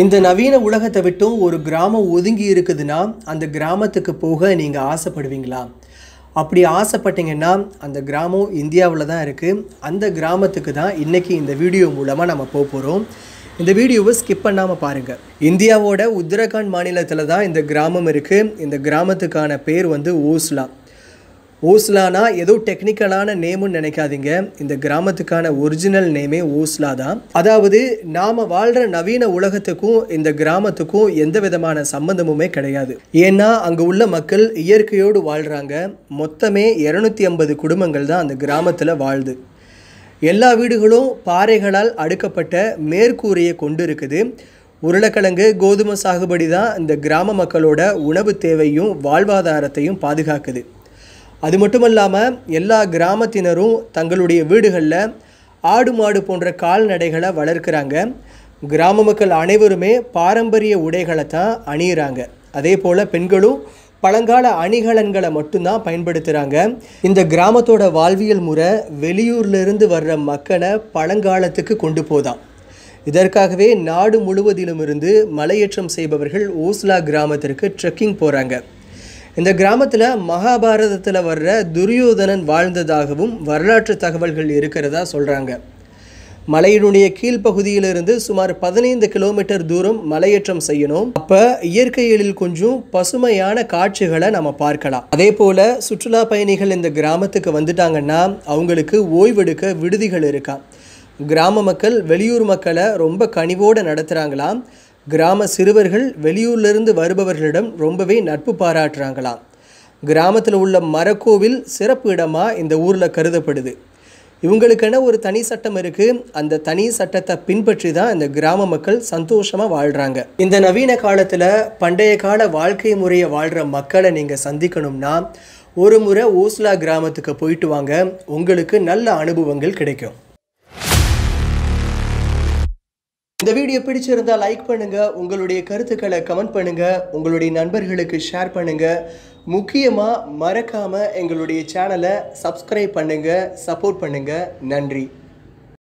இந்த நவீன உலகத்தை விட்டும் ஒரு கிராமம் ஒதுங்கி இருக்குதுன்னா அந்த கிராமத்துக்கு போக நீங்கள் ஆசைப்படுவீங்களா அப்படி ஆசைப்பட்டீங்கன்னா அந்த கிராமம் இந்தியாவில் தான் இருக்குது அந்த கிராமத்துக்கு தான் இன்றைக்கி இந்த வீடியோ மூலமாக நம்ம போக போகிறோம் இந்த வீடியோவை ஸ்கிப் பண்ணாமல் பாருங்கள் இந்தியாவோட உத்தரகாண்ட் மாநிலத்தில் தான் இந்த கிராமம் இருக்குது இந்த கிராமத்துக்கான பேர் வந்து ஓஸ்லா ஓஸ்லானா ஏதோ டெக்னிக்கலான நேமுன்னு நினைக்காதீங்க இந்த கிராமத்துக்கான ஒரிஜினல் நேமே ஓஸ்லா தான் அதாவது நாம் வாழ்கிற நவீன உலகத்துக்கும் இந்த கிராமத்துக்கும் எந்த விதமான சம்பந்தமுமே கிடையாது ஏன்னா அங்கே உள்ள மக்கள் இயற்கையோடு வாழ்கிறாங்க மொத்தமே இரநூத்தி ஐம்பது குடும்பங்கள் தான் அந்த கிராமத்தில் வாழ்து எல்லா வீடுகளும் பாறைகளால் அடுக்கப்பட்ட மேற்கூரையை கொண்டு இருக்குது உருளைக்கிழங்கு கோதுமை சாகுபடி தான் இந்த கிராம மக்களோட உணவு தேவையும் வாழ்வாதாரத்தையும் பாதுகாக்குது அது மட்டும் இல்லாமல் எல்லா கிராமத்தினரும் தங்களுடைய வீடுகளில் ஆடு மாடு போன்ற கால்நடைகளை வளர்க்குறாங்க கிராம மக்கள் அனைவருமே பாரம்பரிய உடைகளை தான் அணியிறாங்க அதே போல் பெண்களும் பழங்கால அணிகலன்களை மட்டும்தான் பயன்படுத்துகிறாங்க இந்த கிராமத்தோட வாழ்வியல் முறை வெளியூர்லேருந்து வர்ற மக்களை பழங்காலத்துக்கு கொண்டு போதான் இதற்காகவே நாடு முழுவதிலும் இருந்து மலையேற்றம் செய்பவர்கள் ஓஸ்லா கிராமத்திற்கு ட்ரெக்கிங் போகிறாங்க இந்த கிராமத்தில் மகாபாரதத்தில் வர்ற துரியோதனன் வாழ்ந்ததாகவும் வரலாற்று தகவல்கள் இருக்கிறதா சொல்கிறாங்க மலையினுடைய கீழ்ப்பகுதியிலிருந்து சுமார் பதினைந்து கிலோமீட்டர் தூரம் மலையேற்றம் செய்யணும் அப்போ இயற்கைகளில் கொஞ்சம் பசுமையான காட்சிகளை நம்ம பார்க்கலாம் அதே போல் சுற்றுலா பயணிகள் இந்த கிராமத்துக்கு வந்துட்டாங்கன்னா அவங்களுக்கு ஓய்வெடுக்க விடுதிகள் இருக்கா கிராம மக்கள் வெளியூர் மக்களை ரொம்ப கனிவோடு நடத்துகிறாங்களாம் கிராம சிறுவர்கள் வெளியூர்லேருந்து வருபவர்களிடம் ரொம்பவே நட்பு பாராட்டுறாங்களாம் கிராமத்தில் உள்ள மரக்கோவில் சிறப்பு இடமாக இந்த ஊரில் கருதப்படுது இவங்களுக்கென ஒரு தனி சட்டம் இருக்குது அந்த தனி சட்டத்தை பின்பற்றி தான் இந்த கிராம மக்கள் சந்தோஷமாக வாழ்கிறாங்க இந்த நவீன காலத்தில் பண்டைய கால வாழ்க்கை முறையை வாழ்கிற மக்களை நீங்கள் சந்திக்கணும்னா ஒரு முறை ஓஸ்லா கிராமத்துக்கு போயிட்டு வாங்க உங்களுக்கு நல்ல அனுபவங்கள் கிடைக்கும் இந்த வீடியோ பிடிச்சிருந்தா லைக் பண்ணுங்க உங்களுடைய கருத்துக்களை கமெண்ட் பண்ணுங்க உங்களுடைய நண்பர்களுக்கு ஷேர் பண்ணுங்க முக்கியமாக மறக்காமல் எங்களுடைய சேனலை சப்ஸ்கிரைப் பண்ணுங்க சப்போர்ட் பண்ணுங்க நன்றி